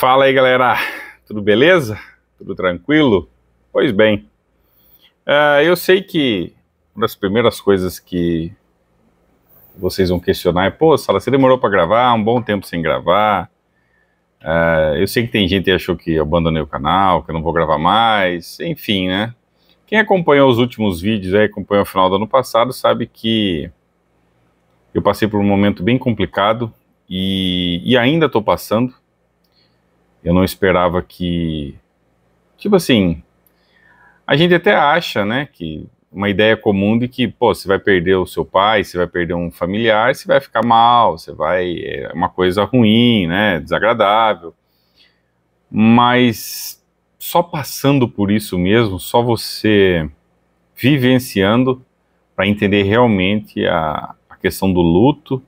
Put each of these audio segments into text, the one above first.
Fala aí galera, tudo beleza? Tudo tranquilo? Pois bem, uh, eu sei que uma das primeiras coisas que vocês vão questionar é: pô, Sala, você demorou para gravar, um bom tempo sem gravar. Uh, eu sei que tem gente que achou que eu abandonei o canal, que eu não vou gravar mais, enfim, né? Quem acompanhou os últimos vídeos aí, acompanhou o final do ano passado, sabe que eu passei por um momento bem complicado e, e ainda estou passando. Eu não esperava que. Tipo assim. A gente até acha, né, que uma ideia comum de que, pô, você vai perder o seu pai, você vai perder um familiar, você vai ficar mal, você vai. É uma coisa ruim, né? Desagradável. Mas só passando por isso mesmo, só você vivenciando para entender realmente a, a, questão do luto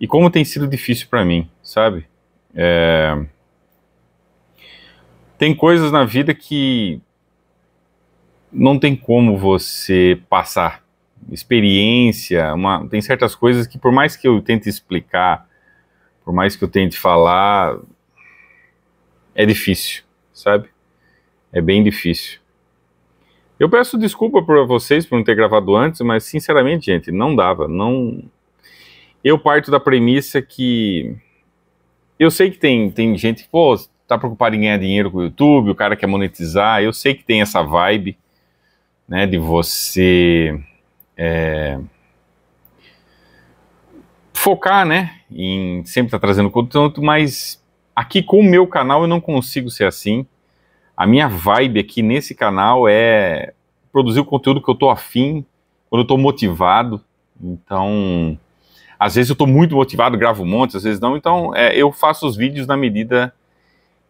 e como tem sido difícil para mim, sabe? É, tem coisas na vida que não tem como você passar experiência, uma, tem certas coisas que por mais que eu tente explicar, por mais que eu tente falar, é difícil, sabe? É bem difícil. Eu peço desculpa para vocês por não ter gravado antes, mas sinceramente, gente, não dava, não eu parto da premissa que eu sei que tem, tem gente que, pô, tá preocupado em ganhar dinheiro com o YouTube, o cara quer monetizar. Eu sei que tem essa vibe, né, de você é, focar, né, em sempre estar tá trazendo conteúdo, mas aqui com o meu canal eu não consigo ser assim. A minha vibe aqui nesse canal é produzir o conteúdo que eu tô afim, quando eu tô motivado. Então, às vezes eu tô muito motivado, gravo um monte, às vezes não. Então, é, eu faço os vídeos na medida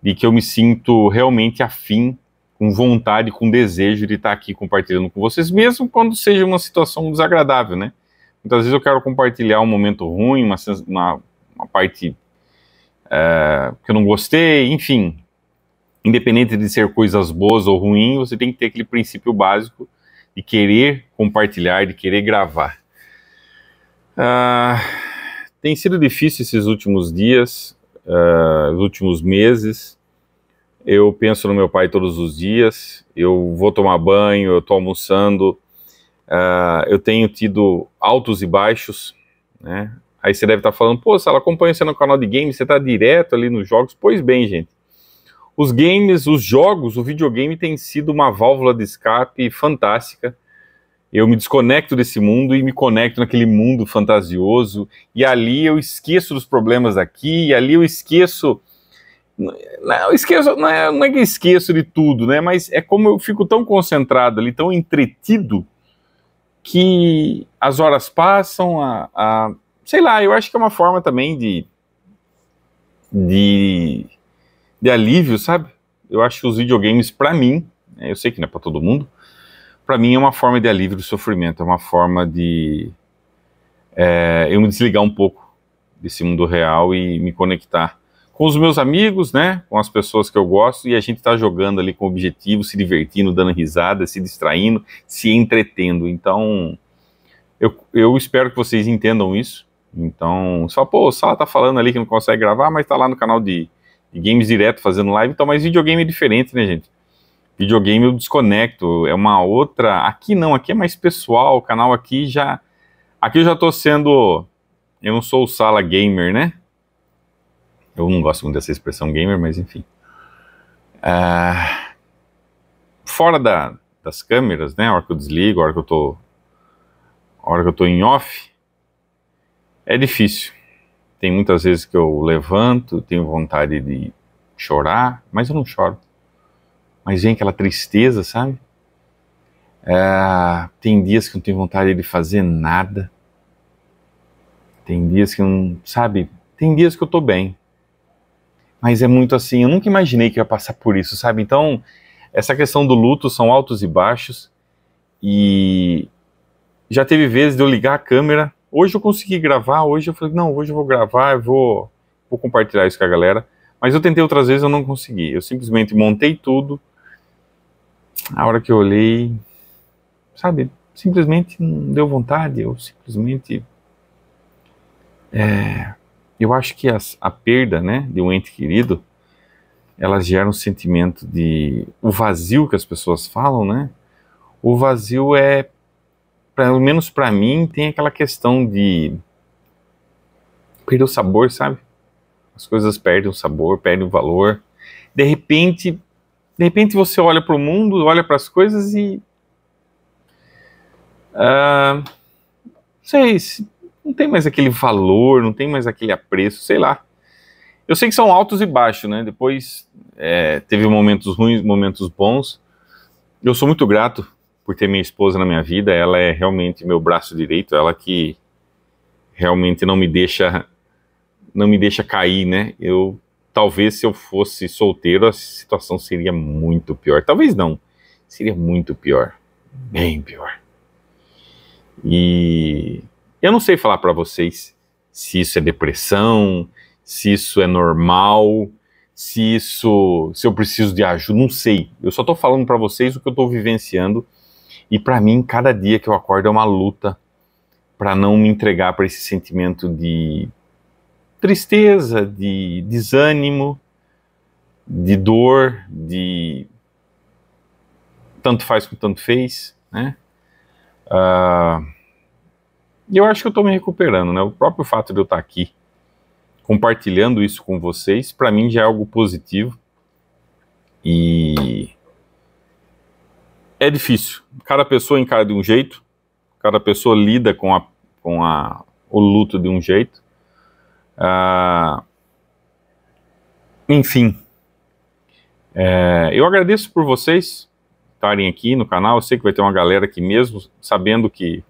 de que eu me sinto realmente afim, com vontade, com desejo de estar aqui compartilhando com vocês, mesmo quando seja uma situação desagradável, né? Muitas vezes eu quero compartilhar um momento ruim, uma, uma, uma parte eh, que eu não gostei, enfim. Independente de ser coisas boas ou ruins, você tem que ter aquele princípio básico de querer compartilhar, de querer gravar. Uh, tem sido difícil esses últimos dias uh, eh, nos últimos meses. Eu penso no meu pai todos os dias. Eu vou tomar banho, eu estou almoçando. Uh, eu tenho tido altos e baixos, né? Aí você deve estar tá falando, pô, se ela acompanha você no canal de games, você está direto ali nos jogos. Pois bem, gente. Os games, os jogos, o videogame tem sido uma válvula de escape fantástica eu me desconecto desse mundo e me conecto naquele mundo fantasioso, e ali eu esqueço dos problemas aqui, e ali eu esqueço. Não, né, esqueço, não é, não é que eu esqueço de tudo, né? Mas é como eu fico tão concentrado ali, tão entretido, que as horas passam, a, a sei lá, eu acho que é uma forma também de, de, de alívio, sabe? Eu acho que os videogames, para mim, né, eu sei que não é para todo mundo, para mim é uma forma de alívio do sofrimento, é uma forma de é, eu me desligar um pouco desse mundo real e me conectar com os meus amigos, né, com as pessoas que eu gosto, e a gente está jogando ali com objetivo, se divertindo, dando risada, se distraindo, se entretendo. Então, eu, eu espero que vocês entendam isso. Então, só, pô, o Sala tá falando ali que não consegue gravar, mas tá lá no canal de, de games direto fazendo live, então, mas videogame é diferente, né, gente? videogame eu desconecto, é uma outra. Aqui não, aqui é mais pessoal, o canal aqui já. Aqui eu já tô sendo. Eu não sou o sala gamer, né? Eu não gosto muito dessa expressão gamer, mas enfim. Ah, fora da, das câmeras, né? A hora que eu desligo, a hora que eu tô. A hora que eu tô em off, é difícil. Tem muitas vezes que eu levanto, tenho vontade de chorar, mas eu não choro mas vem aquela tristeza, sabe? É, tem dias que não tenho vontade de fazer nada. Tem dias que não, sabe? Tem dias que eu tô bem. Mas é muito assim, eu nunca imaginei que ia passar por isso, sabe? Então, essa questão do luto são altos e baixos. E já teve vezes de eu ligar a câmera. Hoje eu consegui gravar, hoje eu falei, não, hoje eu vou gravar, eu vou, vou compartilhar isso com a galera. Mas eu tentei outras vezes, eu não consegui. Eu simplesmente montei tudo, a hora que eu olhei, sabe, simplesmente não deu vontade, eu simplesmente. É, eu acho que as, a perda né, de um ente querido elas geram um sentimento de o vazio que as pessoas falam, né? O vazio é, pelo menos para mim, tem aquela questão de perder o sabor, sabe? As coisas perdem o sabor, perdem o valor. De repente, de repente você olha para o mundo, olha para as coisas e. Uh, sei, não tem mais aquele valor, não tem mais aquele apreço, sei lá. Eu sei que são altos e baixos, né? Depois é, teve momentos ruins, momentos bons. Eu sou muito grato por ter minha esposa na minha vida, ela é realmente meu braço direito, ela que realmente não me deixa não me deixa cair, né? Eu talvez se eu fosse solteiro, a situação seria muito pior. Talvez não. Seria muito pior. Bem pior. E eu não sei falar para vocês se isso é depressão, se isso é normal, se isso, se eu preciso de ajuda, não sei. Eu só tô falando para vocês o que eu tô vivenciando e para mim cada dia que eu acordo é uma luta para não me entregar para esse sentimento de tristeza, de desânimo, de dor, de tanto faz com tanto fez, né? Uh, eu acho que eu estou me recuperando, né? O próprio fato de eu estar tá aqui compartilhando isso com vocês, para mim já é algo positivo. E é difícil. Cada pessoa encara de um jeito, cada pessoa lida com, a, com a, o luto de um jeito. Ah, enfim, é, eu agradeço por vocês estarem aqui no canal. Eu sei que vai ter uma galera aqui mesmo, sabendo que.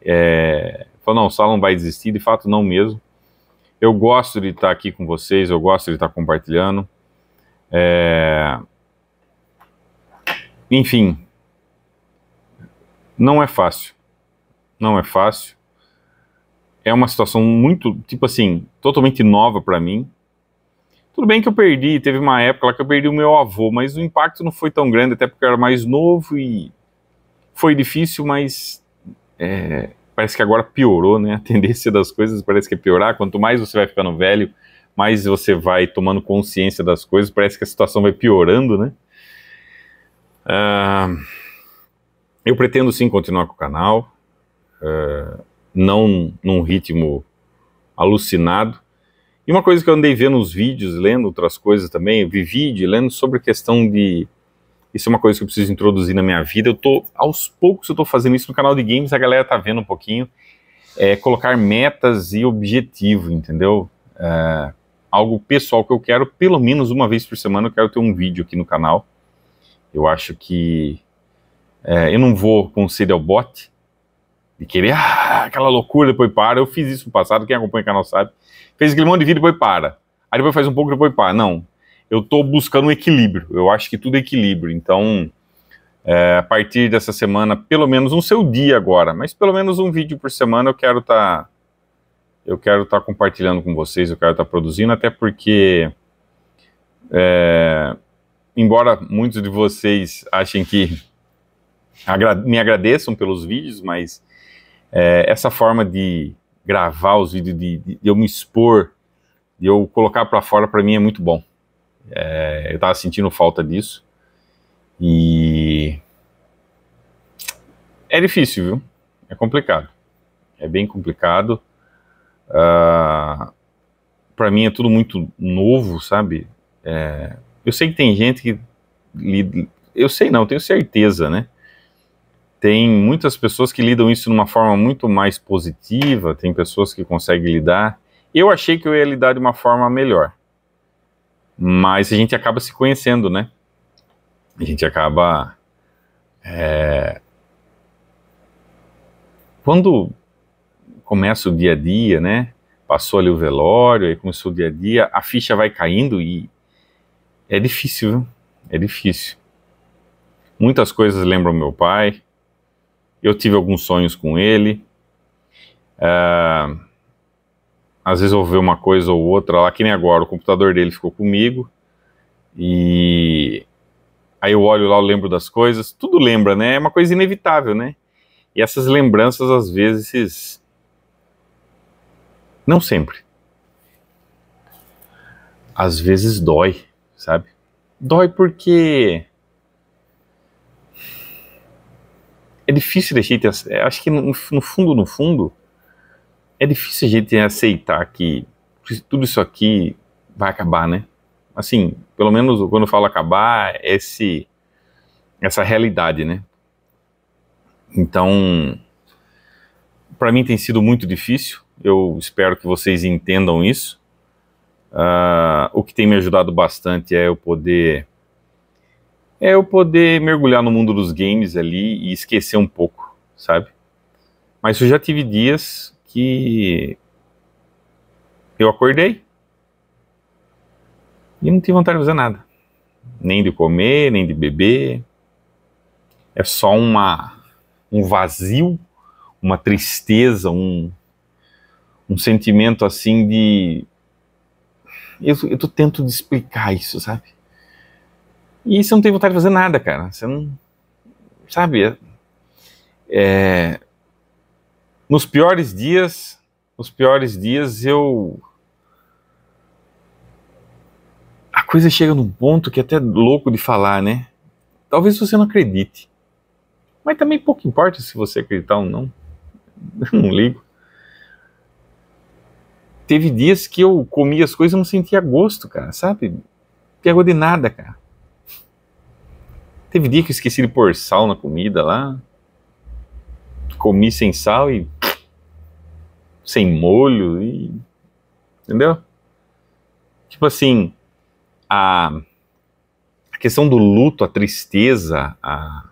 É, falou, não, o salão vai desistir, de fato, não mesmo. Eu gosto de estar aqui com vocês, eu gosto de estar compartilhando. É, enfim, não é fácil. Não é fácil é uma situação muito, tipo assim, totalmente nova para mim. Tudo bem que eu perdi, teve uma época lá que eu perdi o meu avô, mas o impacto não foi tão grande, até porque eu era mais novo e foi difícil, mas é, parece que agora piorou, né? A tendência das coisas parece que é piorar. Quanto mais você vai ficando velho, mais você vai tomando consciência das coisas, parece que a situação vai piorando, né? Uh, eu pretendo sim continuar com o canal. Uh, não num ritmo alucinado. E uma coisa que eu andei vendo nos vídeos, lendo outras coisas também, vi vídeo, lendo sobre a questão de. Isso é uma coisa que eu preciso introduzir na minha vida. Eu tô, aos poucos, eu tô fazendo isso no canal de games, a galera tá vendo um pouquinho. É, colocar metas e objetivo, entendeu? É, algo pessoal que eu quero, pelo menos uma vez por semana, eu quero ter um vídeo aqui no canal. Eu acho que. É, eu não vou com o bote bot, de querer ah, aquela loucura, depois para. Eu fiz isso no passado, quem acompanha o canal sabe. Fez aquele monte de vídeo, depois para. Aí depois faz um pouco, depois para. Não. Eu tô buscando um equilíbrio. Eu acho que tudo é equilíbrio. Então, é, a partir dessa semana, pelo menos um seu dia agora, mas pelo menos um vídeo por semana eu quero estar. Tá, eu quero estar tá compartilhando com vocês, eu quero estar tá produzindo, até porque. É, embora muitos de vocês achem que agra me agradeçam pelos vídeos, mas é, essa forma de gravar os vídeos, de, de, de eu me expor, de eu colocar para fora, para mim é muito bom. É, eu estava sentindo falta disso. E. É difícil, viu? É complicado. É bem complicado. Uh, ah, para mim é tudo muito novo, sabe? É, eu sei que tem gente que. Eu sei não, tenho certeza, né? Tem muitas pessoas que lidam isso de uma forma muito mais positiva, tem pessoas que conseguem lidar. Eu achei que eu ia lidar de uma forma melhor. Mas a gente acaba se conhecendo, né? A gente acaba. É... Quando começa o dia a dia, né? Passou ali o velório, aí começou o dia a dia, a ficha vai caindo e é difícil, viu? É difícil. Muitas coisas lembram meu pai, eu tive alguns sonhos com ele. É, às vezes eu vê uma coisa ou outra lá, que nem agora, o computador dele ficou comigo. E aí eu olho lá, eu lembro das coisas. Tudo lembra, né? É uma coisa inevitável, né? E essas lembranças, às vezes, não sempre. Às vezes dói, sabe? Dói porque é difícil a gente. É, acho que no, no, fundo, no fundo, é difícil a gente aceitar que tudo isso aqui vai acabar, né? Assim, pelo menos quando eu falo acabar, é esse, essa realidade, né? Então, para mim tem sido muito difícil. Eu espero que vocês entendam isso. Uh, o que tem me ajudado bastante é eu poder é eu poder mergulhar no mundo dos games ali e esquecer um pouco, sabe? Mas eu já tive dias que eu acordei e não tive vontade de fazer nada. Nem de comer, nem de beber. É só uma um vazio, uma tristeza, um, um sentimento assim de eu, eu tô tento de explicar isso, sabe? E você não tem vontade de fazer nada, cara. Você não. Sabe? É, nos piores dias, nos piores dias eu. A coisa chega num ponto que é até louco de falar, né? Talvez você não acredite. Mas também pouco importa se você acreditar ou não. Eu não ligo. Teve dias que eu comia as coisas e não sentia gosto, cara, sabe? Pegou de nada, cara. Teve dia que eu esqueci de pôr sal na comida lá. Comi sem sal e. sem molho e. Entendeu? Tipo assim, a, a questão do luto, a tristeza, a,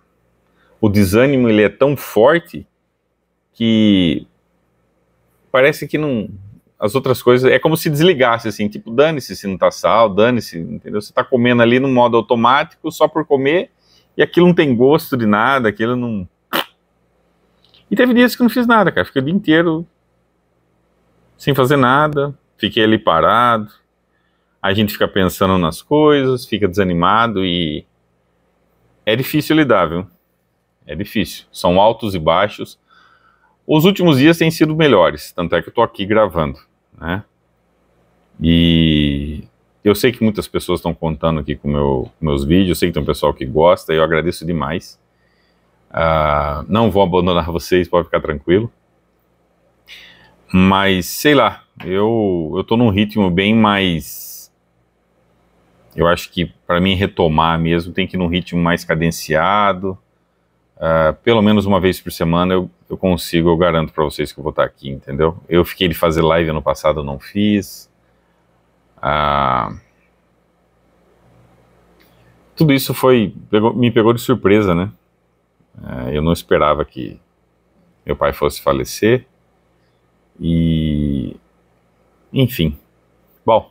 o desânimo, ele é tão forte que parece que não. As outras coisas. É como se desligasse, assim, tipo, dane-se se não tá sal, dane-se, entendeu? Você tá comendo ali no modo automático só por comer e aquilo não tem gosto de nada, aquilo não. E teve dias que não fiz nada, cara. Fiquei o dia inteiro sem fazer nada, fiquei ali parado. A gente fica pensando nas coisas, fica desanimado e. É difícil lidar, viu? É difícil. São altos e baixos. Os últimos dias têm sido melhores, tanto é que eu tô aqui gravando, né? E eu sei que muitas pessoas estão contando aqui com meu, meus vídeos, sei que tem um pessoal que gosta, eu agradeço demais. Uh, não vou abandonar vocês, pode ficar tranquilo. Mas, sei lá, eu, estou tô num ritmo bem mais. Eu acho que para mim retomar mesmo tem que ir num ritmo mais cadenciado. Uh, pelo menos uma vez por semana eu, eu consigo, eu garanto para vocês que eu vou estar tá aqui, entendeu? Eu fiquei de fazer live ano passado, eu não fiz. Uh, tudo isso foi pegou, me pegou de surpresa, né? É, eu não esperava que meu pai fosse falecer e, enfim, bom,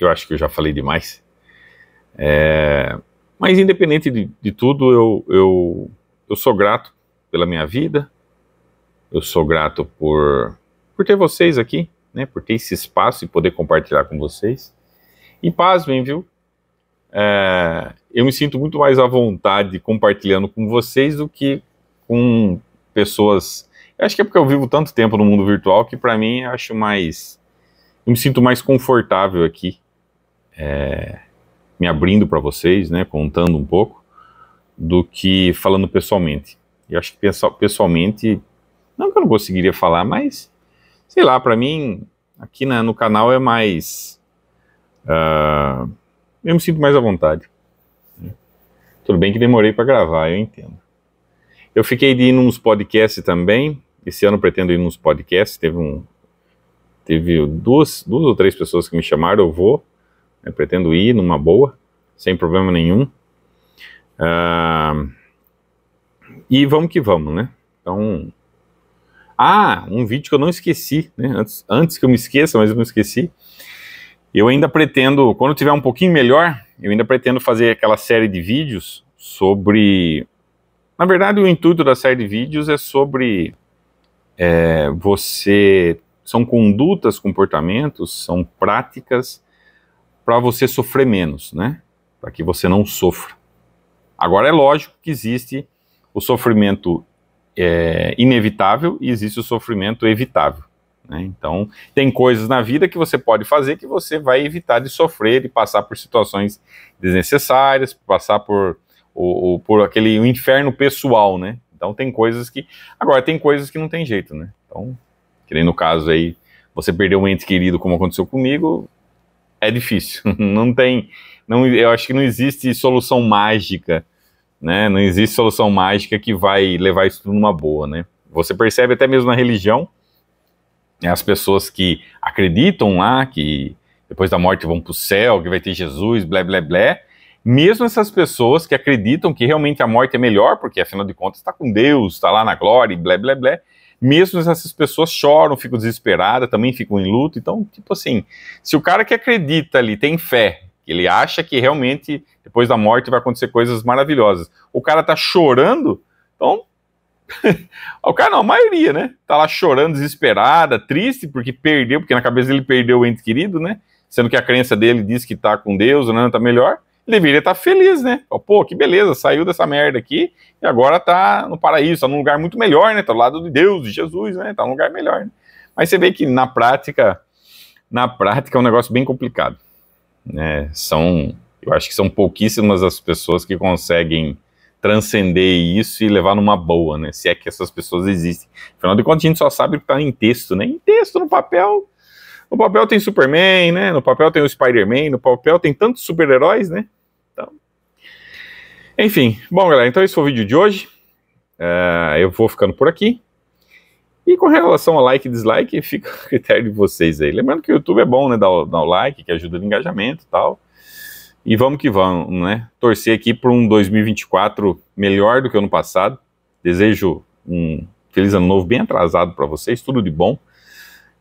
eu acho que eu já falei demais. É, mas independente de, de tudo, eu, eu, eu sou grato pela minha vida. Eu sou grato por, por ter vocês aqui, né? Por ter esse espaço e poder compartilhar com vocês. E pasmem, viu? É, eu me sinto muito mais à vontade compartilhando com vocês do que com pessoas. Eu acho que é porque eu vivo tanto tempo no mundo virtual que para mim acho mais. Eu me sinto mais confortável aqui, é, me abrindo para vocês, né, contando um pouco, do que falando pessoalmente. Eu acho que pessoalmente, não que eu não conseguiria falar, mas sei lá, para mim aqui na, no canal é mais. Uh, eu me sinto mais à vontade. Tudo bem que demorei para gravar, eu entendo. Eu fiquei de ir nos podcasts também. Esse ano pretendo ir nos podcasts. Teve um, teve duas, duas ou três pessoas que me chamaram. Eu vou, eu né, pretendo ir numa boa, sem problema nenhum. Uh, e vamos que vamos, né? Então, ah, um vídeo que eu não esqueci, né? Antes, antes que eu me esqueça, mas eu não esqueci. Eu ainda pretendo, quando tiver um pouquinho melhor, eu ainda pretendo fazer aquela série de vídeos sobre. Na verdade, o intuito da série de vídeos é sobre é, você. São condutas, comportamentos, são práticas para você sofrer menos, né? Para que você não sofra. Agora, é lógico que existe o sofrimento é, inevitável e existe o sofrimento evitável. Né? Então, tem coisas na vida que você pode fazer que você vai evitar de sofrer, de passar por situações desnecessárias, passar por, ou, ou por aquele inferno pessoal, né? Então, tem coisas que. Agora, tem coisas que não tem jeito, né? Então, que nem no caso aí, você perdeu um ente querido, como aconteceu comigo, é difícil. não tem. Não, eu acho que não existe solução mágica, né? Não existe solução mágica que vai levar isso tudo numa boa, né? Você percebe até mesmo na religião né? As pessoas que acreditam lá que depois da morte vão para o céu, que vai ter Jesus, blé, blé, blé. Mesmo essas pessoas que acreditam que realmente a morte é melhor, porque afinal de contas está com Deus, está lá na glória, blé, blé, blé. Mesmo essas pessoas choram, ficam desesperadas, também ficam em luto. Então, tipo assim, se o cara que acredita ali tem fé, ele acha que realmente depois da morte vai acontecer coisas maravilhosas, o cara tá chorando, então o cara não, a maioria, né? Tá lá chorando, desesperada, triste, porque perdeu, porque na cabeça ele perdeu o ente querido, né? Sendo que a crença dele diz que tá com Deus, né? Tá melhor. Ele deveria estar tá feliz, né? Pô, que beleza, saiu dessa merda aqui e agora tá no paraíso, tá num lugar muito melhor, né? Tá do lado de Deus, de Jesus, né? Tá num lugar melhor. Né? Mas você vê que na prática, na prática é um negócio bem complicado. Né? São, eu acho que são pouquíssimas as pessoas que conseguem transcender isso e levar numa boa, né? Se é que essas pessoas existem. Afinal de contas, a gente só sabe que tá em texto, né? Em texto, no papel. No papel tem Superman, né? No papel tem o Spider-Man, no papel tem tantos super-heróis, né? Então. Enfim, bom, galera, então esse foi o vídeo de hoje. Uh, eu vou ficando por aqui. E com relação ao like e dislike, fica a critério de vocês aí. Lembrando que o YouTube é bom, né? Dar o, dar o like, que ajuda no engajamento e tal. E vamos que vamos, né? Torcer aqui para um 2024 melhor do que o ano passado. Desejo um feliz ano novo bem atrasado para vocês, tudo de bom.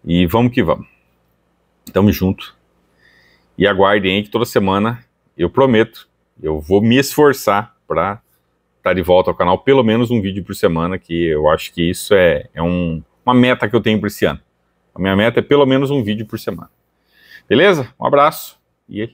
E vamos que vamos. Tamo junto. E aguardem aí que toda semana eu prometo, eu vou me esforçar para estar tá de volta ao canal pelo menos um vídeo por semana, que eu acho que isso é, é um, uma meta que eu tenho para esse ano. A minha meta é pelo menos um vídeo por semana. Beleza? Um abraço e